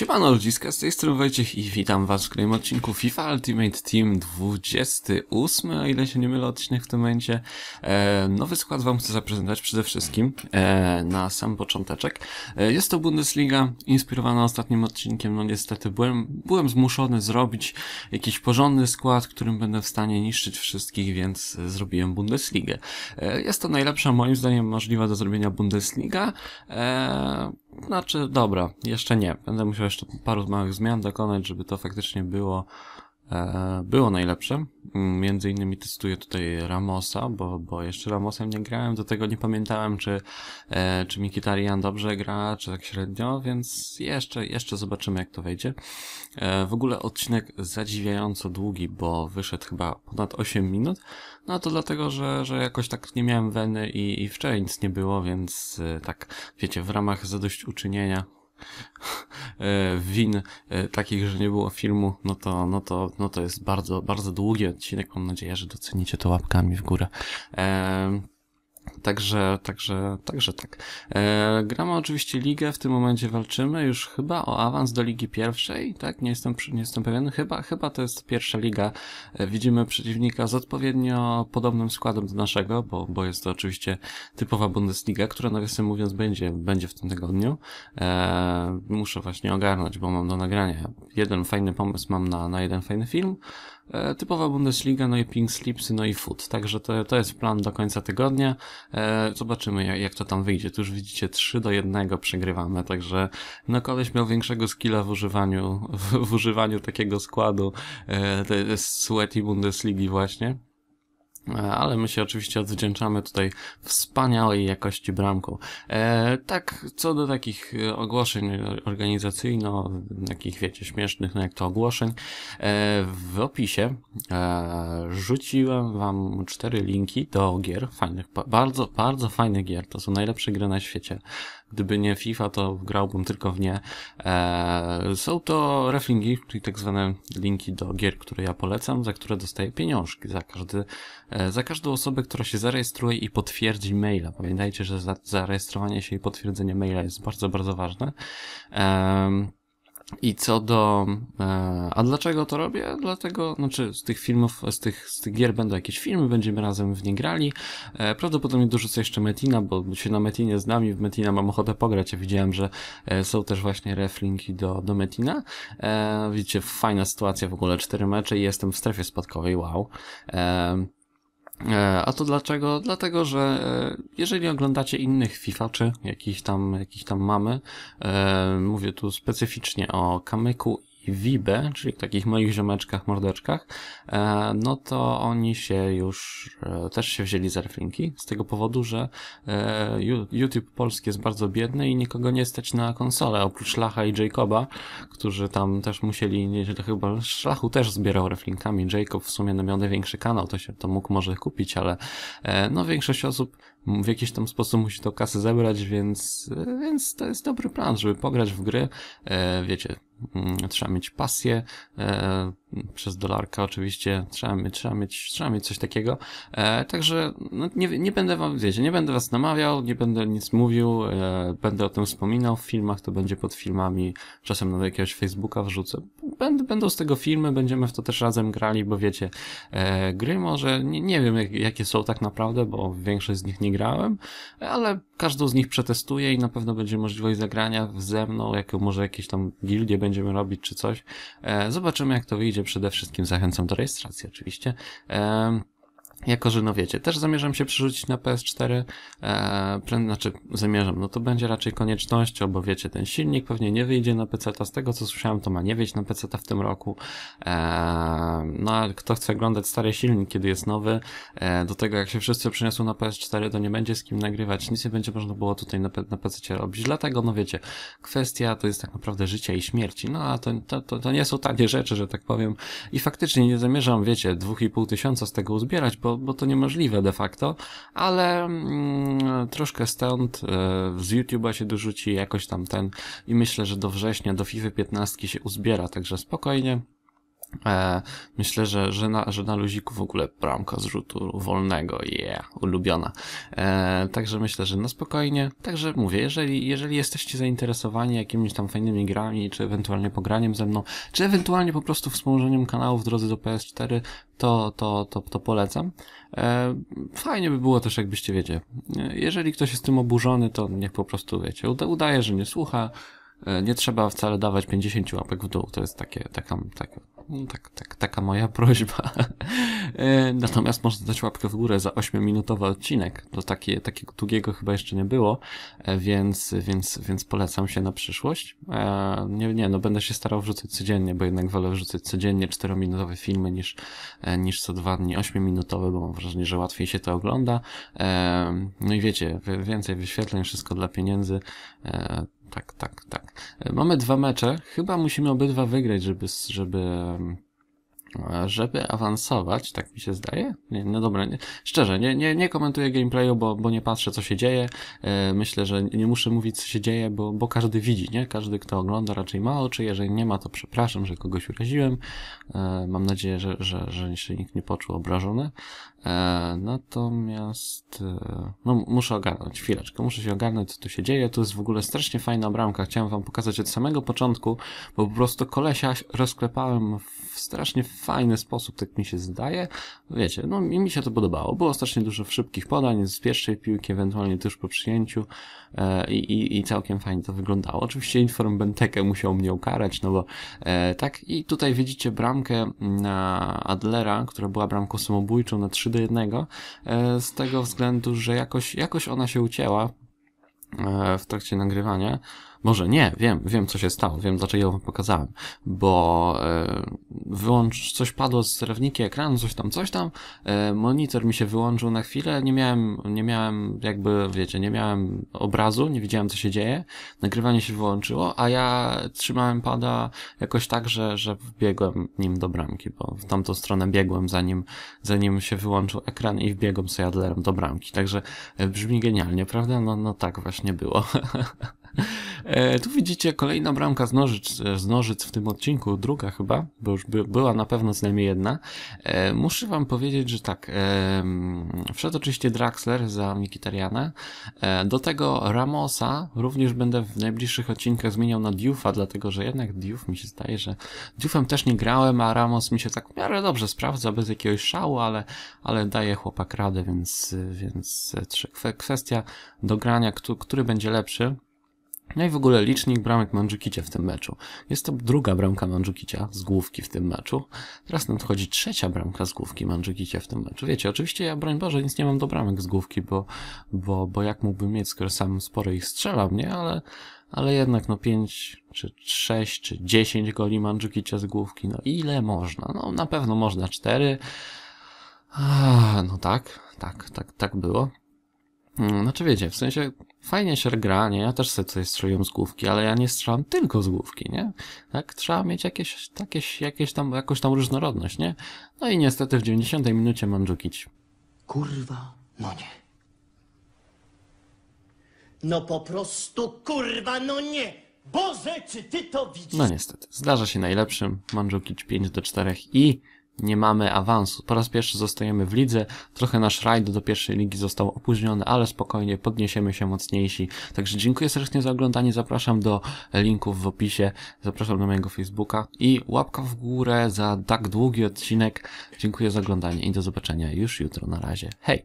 Siemano ludziska, z tej strony Wojciech i witam was w kolejnym odcinku FIFA Ultimate Team 28, o ile się nie mylę odcinek w tym momencie. E, nowy skład wam chcę zaprezentować przede wszystkim e, na sam począteczek. E, jest to Bundesliga, inspirowana ostatnim odcinkiem, no niestety byłem, byłem zmuszony zrobić jakiś porządny skład, którym będę w stanie niszczyć wszystkich, więc zrobiłem Bundesligę. E, jest to najlepsza moim zdaniem możliwa do zrobienia Bundesliga. E, znaczy, dobra, jeszcze nie. Będę musiał jeszcze paru małych zmian dokonać, żeby to faktycznie było E, było najlepsze. Mm, między innymi testuję tutaj Ramosa, bo, bo jeszcze Ramosem nie grałem, do tego nie pamiętałem, czy, e, czy Mikitarian dobrze gra, czy tak średnio, więc jeszcze, jeszcze zobaczymy, jak to wejdzie. E, w ogóle odcinek zadziwiająco długi, bo wyszedł chyba ponad 8 minut, no to dlatego, że, że jakoś tak nie miałem weny i, i wczoraj nic nie było, więc tak, wiecie, w ramach zadośćuczynienia E, win e, takich, że nie było filmu, no to, no to, no to jest bardzo, bardzo długi odcinek. Mam nadzieję, że docenicie to łapkami w górę. E Także, także, także tak. E, gramy oczywiście ligę, w tym momencie walczymy już chyba o awans do ligi pierwszej, tak? Nie jestem, nie jestem pewien. Chyba, chyba to jest pierwsza liga. E, widzimy przeciwnika z odpowiednio podobnym składem do naszego, bo, bo jest to oczywiście typowa Bundesliga, która nawiasem mówiąc będzie, będzie w tym tygodniu. E, muszę właśnie ogarnąć, bo mam do nagrania jeden fajny pomysł mam na, na jeden fajny film. E, typowa Bundesliga, no i Pink Slipsy, no i Foot. Także to, to jest plan do końca tygodnia. E, zobaczymy, jak, to tam wyjdzie. Tu już widzicie 3 do 1 przegrywamy, także no koleś miał większego skilla w używaniu, w, używaniu takiego składu e, te, Sweaty Bundesligi właśnie ale my się oczywiście odwdzięczamy tutaj wspaniałej jakości bramką. E, tak, co do takich e, ogłoszeń organizacyjno, takich wiecie, śmiesznych, no jak to ogłoszeń, e, w opisie e, rzuciłem wam cztery linki do gier, fajnych, bardzo, bardzo fajnych gier, to są najlepsze gry na świecie. Gdyby nie FIFA, to grałbym tylko w nie. Eee, są to reflingi, czyli tak zwane linki do gier, które ja polecam, za które dostaję pieniążki za, każdy, eee, za każdą osobę, która się zarejestruje i potwierdzi maila. Pamiętajcie, że zarejestrowanie się i potwierdzenie maila jest bardzo, bardzo ważne. Eee, i co do. E, a dlaczego to robię? Dlatego, znaczy z tych filmów, z tych, z tych gier będą jakieś filmy, będziemy razem w nie grali. E, prawdopodobnie dorzucę jeszcze Metina, bo się na Metinie z nami, w Metina mam ochotę pograć. Ja widziałem, że e, są też właśnie reflinki do, do Metina. Widzicie, fajna sytuacja w ogóle, cztery mecze i jestem w strefie spadkowej, wow. E, a to dlaczego? Dlatego, że e, jeżeli oglądacie innych fifaczy, jakich tam, jakich tam mamy, e, mówię tu specyficznie o Kamyku i Wibę, czyli takich moich ziomeczkach, mordeczkach, e, no to oni się już e, też się wzięli za reflinki z tego powodu, że e, YouTube polski jest bardzo biedny i nikogo nie stać na konsolę, oprócz Szlacha i Jacoba, którzy tam też musieli, nieźle chyba Szlachu też zbierał reflinkami, Jacob w sumie no, miał największy kanał, to się to mógł może kupić, ale no większość osób w jakiś tam sposób musi to kasę zebrać, więc, więc to jest dobry plan, żeby pograć w gry. E, wiecie, mm, trzeba mieć pasję, e, przez dolarka oczywiście, trzeba mieć, trzeba mieć, trzeba mieć coś takiego. E, także no, nie, nie będę wam, wiecie, nie będę was namawiał, nie będę nic mówił, e, będę o tym wspominał w filmach, to będzie pod filmami, czasem na jakiegoś Facebooka wrzucę. Będę, będą z tego filmy, będziemy w to też razem grali, bo wiecie, e, gry może, nie, nie wiem jak, jakie są tak naprawdę, bo większość z nich nie grałem, ale każdą z nich przetestuję i na pewno będzie możliwość zagrania ze mną, jak może jakieś tam gildie będziemy robić czy coś. E, zobaczymy jak to wyjdzie gdzie przede wszystkim zachęcam do rejestracji oczywiście. Jako, że no wiecie, też zamierzam się przerzucić na PS4, e, znaczy zamierzam, no to będzie raczej koniecznością, bo wiecie, ten silnik pewnie nie wyjdzie na PC, z tego co słyszałem, to ma nie wyjść na PC w tym roku. E, no a kto chce oglądać stary silnik, kiedy jest nowy, e, do tego jak się wszyscy przeniosą na PS4, to nie będzie z kim nagrywać, nic nie będzie można było tutaj na, na PC robić, dlatego no wiecie, kwestia to jest tak naprawdę życia i śmierci, no a to, to, to, to nie są takie rzeczy, że tak powiem i faktycznie nie zamierzam, wiecie, dwóch i pół tysiąca z tego uzbierać, bo bo, bo to niemożliwe de facto, ale mm, troszkę stąd y, z YouTube'a się dorzuci jakoś tam ten i myślę, że do września, do FIFA 15 się uzbiera, także spokojnie. E, myślę, że, że, na, że na luziku w ogóle bramka z rzutu wolnego, yeah, ulubiona. E, także myślę, że na spokojnie. Także mówię, jeżeli, jeżeli jesteście zainteresowani jakimiś tam fajnymi grami, czy ewentualnie pograniem ze mną, czy ewentualnie po prostu wspomożeniem kanału w drodze do PS4, to, to, to, to polecam. E, fajnie by było też, jakbyście wiecie, jeżeli ktoś jest tym oburzony, to niech po prostu, wiecie, udaje, że nie słucha, nie trzeba wcale dawać 50 łapek w dół, to jest takie, taka, taka no tak, tak, taka moja prośba. E, natomiast można dać łapkę w górę za 8-minutowy odcinek. To takie, takiego długiego chyba jeszcze nie było, e, więc, więc, więc polecam się na przyszłość. E, nie, nie, no będę się starał wrzucać codziennie, bo jednak wolę wrzucać codziennie 4-minutowe filmy niż, niż co dwa dni 8-minutowe, bo mam wrażenie, że łatwiej się to ogląda. No i wiecie, więcej wyświetleń, wszystko dla pieniędzy tak, tak, tak. E, mamy dwa mecze. Chyba musimy obydwa wygrać, żeby, żeby żeby awansować, tak mi się zdaje. Nie, no dobra, nie, szczerze, nie, nie, nie komentuję gameplayu, bo, bo nie patrzę, co się dzieje. E, myślę, że nie muszę mówić, co się dzieje, bo, bo każdy widzi, nie? Każdy, kto ogląda, raczej ma oczy. Jeżeli nie ma, to przepraszam, że kogoś uraziłem. E, mam nadzieję, że, że, że się nikt nie poczuł obrażony. E, natomiast, e, no, muszę ogarnąć, chwileczkę, muszę się ogarnąć, co tu się dzieje. To jest w ogóle strasznie fajna bramka. Chciałem wam pokazać od samego początku, bo po prostu kolesia rozklepałem w strasznie fajny sposób, tak mi się zdaje. Wiecie, no i mi się to podobało. Było strasznie dużo szybkich podań z pierwszej piłki, ewentualnie tuż po przyjęciu e, i, i całkiem fajnie to wyglądało. Oczywiście Inform Benteke musiał mnie ukarać, no bo e, tak i tutaj widzicie bramkę na Adlera, która była bramką samobójczą na 3 do 1 e, z tego względu, że jakoś, jakoś ona się ucięła e, w trakcie nagrywania może nie, wiem, wiem co się stało, wiem dlaczego ją pokazałem, bo e, wyłącz, coś padło z sterowniki ekranu, coś tam, coś tam, e, monitor mi się wyłączył na chwilę, nie miałem, nie miałem jakby, wiecie, nie miałem obrazu, nie widziałem co się dzieje, nagrywanie się wyłączyło, a ja trzymałem pada jakoś tak, że, że biegłem nim do bramki, bo w tamtą stronę biegłem zanim, zanim się wyłączył ekran i wbiegłem z jadlerem do bramki, także e, brzmi genialnie, prawda? No, no tak właśnie było. E, tu widzicie kolejna bramka z nożyc, z nożyc w tym odcinku, druga chyba, bo już by, była na pewno co najmniej jedna. E, muszę wam powiedzieć, że tak, e, wszedł oczywiście Draxler za Mikitariana, do tego Ramosa również będę w najbliższych odcinkach zmieniał na diufa, dlatego że jednak diuf mi się zdaje, że diufem też nie grałem, a Ramos mi się tak w miarę dobrze sprawdza, bez jakiegoś szału, ale, ale daje chłopak radę, więc, więc kwestia dogrania, który, który będzie lepszy. No i w ogóle licznik bramek Mandzukicia w tym meczu. Jest to druga bramka Mandzukicia z główki w tym meczu. Teraz nadchodzi trzecia bramka z główki Mandzukicia w tym meczu. Wiecie, oczywiście ja broń Boże nic nie mam do bramek z główki, bo, bo, bo jak mógłbym mieć, skoro sam sporo ich strzelam, nie? Ale, ale jednak no 5 czy 6 czy 10 goli Mandzukicia z główki, no ile można? No na pewno można 4. no tak, tak, tak, tak było. Mm, znaczy wiecie, w sensie fajnie się gra, nie? Ja też sobie coś strzeliłem z główki, ale ja nie strzelam tylko z główki, nie? Tak, trzeba mieć jakieś, jakieś, jakieś tam, jakąś tam różnorodność, nie? No i niestety w 90 minucie Mandzukic. Kurwa, no nie. No po prostu kurwa, no nie! Boże, czy ty to widzisz? No niestety, zdarza się najlepszym. Mandzukic 5 do 4 i nie mamy awansu. Po raz pierwszy zostajemy w lidze, trochę nasz rajd do pierwszej ligi został opóźniony, ale spokojnie podniesiemy się mocniejsi. Także dziękuję serdecznie za oglądanie, zapraszam do linków w opisie, zapraszam do mojego Facebooka i łapka w górę za tak długi odcinek. Dziękuję za oglądanie i do zobaczenia już jutro. Na razie. Hej!